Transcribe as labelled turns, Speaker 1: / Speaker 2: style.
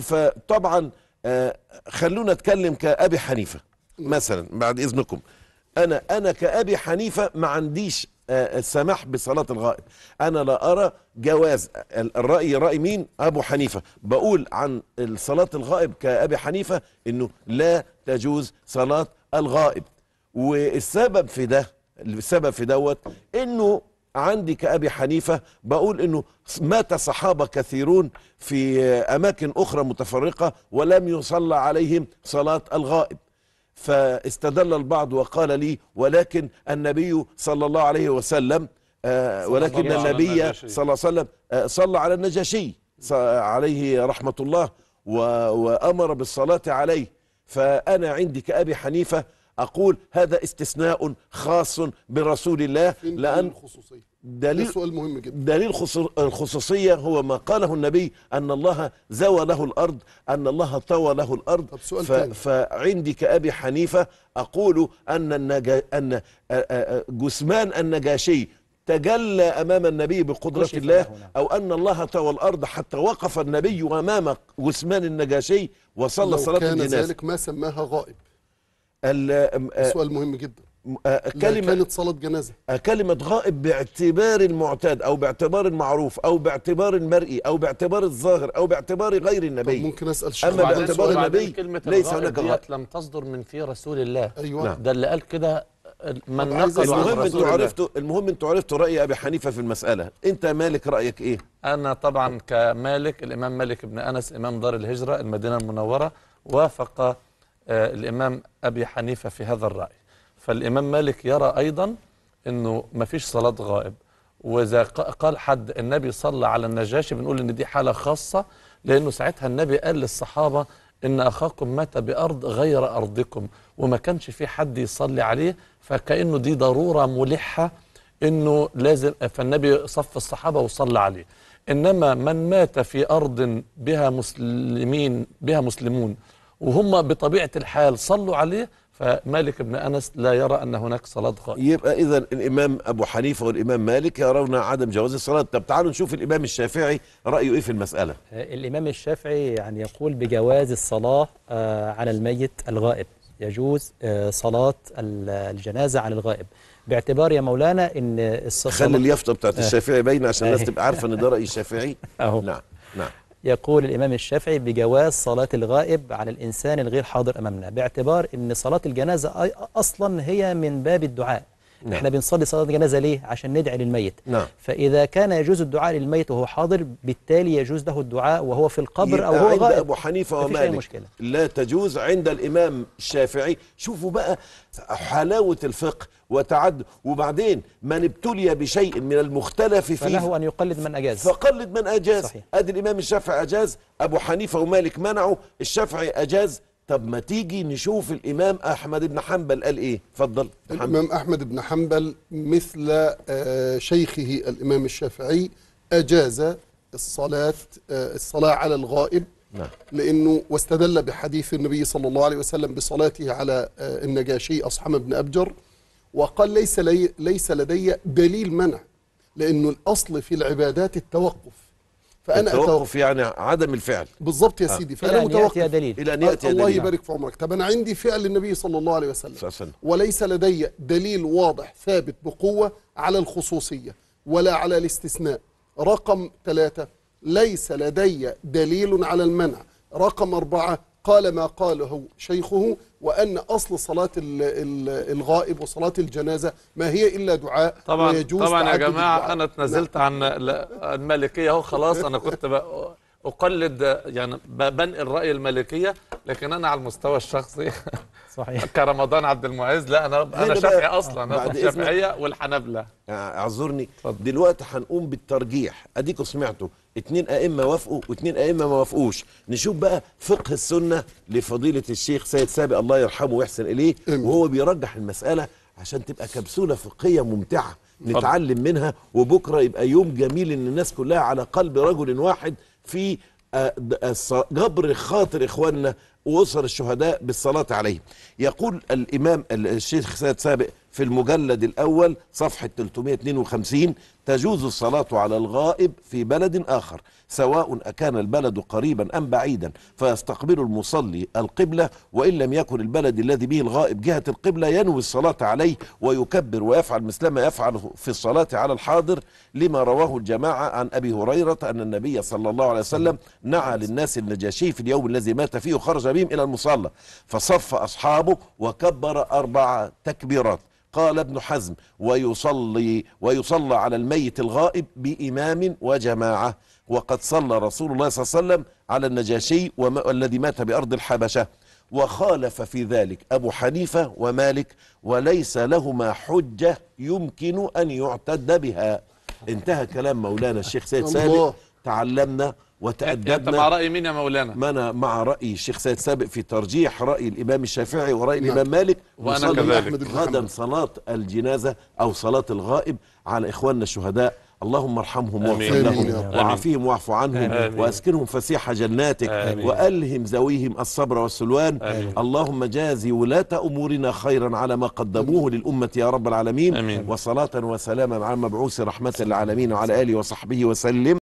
Speaker 1: فطبعا آه، خلونا اتكلم كابي حنيفه مثلا بعد اذنكم انا انا كابي حنيفه ما عنديش آه، السماح بصلاة الغائب أنا لا أرى جواز الرأي رأي مين أبو حنيفة بقول عن صلاة الغائب كأبي حنيفة أنه لا تجوز صلاة الغائب والسبب في ده السبب في دوت أنه عندي كأبي حنيفة بقول أنه مات صحابة كثيرون في أماكن أخرى متفرقة ولم يصلى عليهم صلاة الغائب فاستدل البعض وقال لي ولكن النبي صلى الله عليه وسلم آه ولكن النبي صلى الله عليه وسلم آه صلى على النجاشي عليه رحمة الله وأمر بالصلاة عليه فأنا عندي كأبي حنيفة أقول هذا استثناء خاص برسول الله لأن الخصوصية دليل سؤال مهم جدا دليل الخصوصية هو ما قاله النبي أن الله زوى له الأرض أن الله طوى له الأرض طب سؤال ف... فعندي كأبي حنيفة أقول أن, النجا... أن جثمان النجاشي تجلى أمام النبي بقدرة الله نعم. أو أن الله طوى الأرض حتى وقف النبي أمام جثمان النجاشي وصلى صلاة الجنازة كان
Speaker 2: ذلك ما سماها غائب سؤال مهم جدا آه، كلمة كانت صلاة جنازة آه، كلمة غائب باعتبار
Speaker 1: المعتاد أو باعتبار المعروف أو باعتبار المرئي أو باعتبار الظاهر أو باعتبار غير النبي ممكن أسأل شيخ أما باعتبار النبي ليس هناك غائب
Speaker 3: لم تصدر من في رسول الله أيوة. نعم. ده اللي قال كده من نقل المهم انتوا عرفتوا المهم انتوا عرفتوا راي ابي حنيفه في المساله انت مالك رايك ايه انا طبعا كمالك الامام مالك بن انس امام دار الهجره المدينه المنوره وافق آه، الامام ابي حنيفه في هذا الراي فالإمام مالك يرى أيضا أنه ما فيش صلاة غائب وإذا قال حد النبي صلى على النجاشي بنقول إن دي حالة خاصة لأنه ساعتها النبي قال للصحابة إن أخاكم مات بأرض غير أرضكم وما كانش في حد يصلي عليه فكأنه دي ضرورة ملحة إنه لازم فالنبي صف الصحابة وصلى عليه إنما من مات في أرض بها مسلمين بها مسلمون وهم بطبيعة الحال صلوا عليه فمالك بن أنس لا يرى أن هناك صلاة غائبة
Speaker 1: يبقى إذا الإمام أبو حنيفة والإمام مالك يرون عدم جواز الصلاة طب تعالوا نشوف الإمام الشافعي رأيه إيه في المسألة
Speaker 3: الإمام الشافعي يعني يقول بجواز الصلاة آه، على الميت الغائب يجوز آه، صلاة الجنازة على الغائب باعتبار يا مولانا ان الصلاة خلي اليافطه بتاعت آه. الشافعي باينه عشان الناس تبقى عارفه
Speaker 1: ان ده راي الشافعي اهو نعم نعم
Speaker 3: يقول الإمام الشافعي بجواز صلاة الغائب على الإنسان الغير حاضر أمامنا باعتبار أن صلاة الجنازة أصلا هي من باب الدعاء نعم. احنا بنصلي صلاة الجنازة ليه؟ عشان ندعي للميت نعم. فإذا كان يجوز الدعاء للميت وهو حاضر بالتالي يجوز له الدعاء وهو في القبر أو هو عند غائب أبو حنيفة ومالك
Speaker 1: لا تجوز عند الإمام الشافعي شوفوا بقى حلاوة الفقه وتعد وبعدين من ابتلي بشيء من المختلف فيه فله أن يقلد من أجاز فقلد من أجاز صحيح. أدي الإمام الشافعي أجاز أبو حنيفة ومالك منعوا الشافعي أجاز طب ما تيجي نشوف الإمام أحمد بن حنبل قال إيه اتفضل الإمام
Speaker 2: أحمد بن حنبل مثل آه، شيخه الإمام الشافعي أجاز الصلاة آه، الصلاة على الغائب نعم. لأنه واستدل بحديث النبي صلى الله عليه وسلم بصلاته على آه، النجاشي أصحم بن أبجر وقال ليس لي ليس لدي دليل منع لانه الاصل في العبادات التوقف فانا التوقف
Speaker 1: يعني عدم الفعل بالظبط يا آه. سيدي فانا الى أن متوقف دليل الى ان ياتي الله يبارك
Speaker 2: في عمرك طب انا عندي فعل النبي صلى الله عليه وسلم سأسن. وليس لدي دليل واضح ثابت بقوه على الخصوصيه ولا على الاستثناء رقم ثلاثة ليس لدي دليل على المنع رقم أربعة قال ما قاله شيخه وأن أصل صلاة الغائب وصلاة الجنازة ما هي إلا دعاء طبعا يجوز طبعا يا جماعة الدعاء. أنا تنزلت
Speaker 3: نعم. عن المالكية اهو خلاص أنا كنت أقلد يعني بنقل رأي المالكية لكن أنا على المستوى الشخصي صحيح كرمضان عبد المعز لا انا انا شافعي اصلا انا شافعيه والحنابله
Speaker 1: آه، اعذرني دلوقتي هنقوم بالترجيح اديكوا سمعتوا اثنين ائمه وافقوا واثنين ائمه ما وافقوش نشوف بقى فقه السنه لفضيله الشيخ سيد سابق الله يرحمه ويحسن اليه وهو بيرجح المساله عشان تبقى كبسوله فقهيه ممتعه نتعلم منها وبكره يبقى يوم جميل ان الناس كلها على قلب رجل واحد في جبر خاطر إخواننا وأسر الشهداء بالصلاة عليهم يقول الإمام الشيخ سيد سابق في المجلد الأول صفحة 352 تجوز الصلاة على الغائب في بلد آخر سواء أكان البلد قريبا أم بعيدا فيستقبل المصلي القبلة وإن لم يكن البلد الذي به الغائب جهة القبلة ينوي الصلاة عليه ويكبر ويفعل مثل ما يفعل في الصلاة على الحاضر لما رواه الجماعة عن أبي هريرة أن النبي صلى الله عليه وسلم نعى للناس النجاشي في اليوم الذي مات فيه وخرج بهم إلى المصلى فصف أصحابه وكبر أربع تكبيرات قال ابن حزم ويصلي ويصلى على الميت الغائب بإمام وجماعة وقد صلى رسول الله صلى الله عليه وسلم على النجاشي الذي مات بأرض الحبشة وخالف في ذلك أبو حنيفة ومالك وليس لهما حجة يمكن أن يعتد بها انتهى كلام مولانا الشيخ سيد سالم تعلمنا وتأدبنا أنت مع رأي مين يا مولانا؟ ما أنا مع رأي الشيخ سيد سابق في ترجيح رأي الإمام الشافعي ورأي نعم. الإمام مالك وأنا كذلك غدا صلاة الجنازة أو صلاة الغائب على إخواننا الشهداء اللهم ارحمهم واغفر لهم وعافيهم واعف عنهم آمين. واسكنهم فسيح جناتك آمين. والهم ذويهم الصبر والسلوان آمين. اللهم جازي ولاة امورنا خيرا على ما قدموه للامه يا رب العالمين آمين. وصلاه وسلاما على مبعوث رحمه للعالمين وعلى اله وصحبه وسلم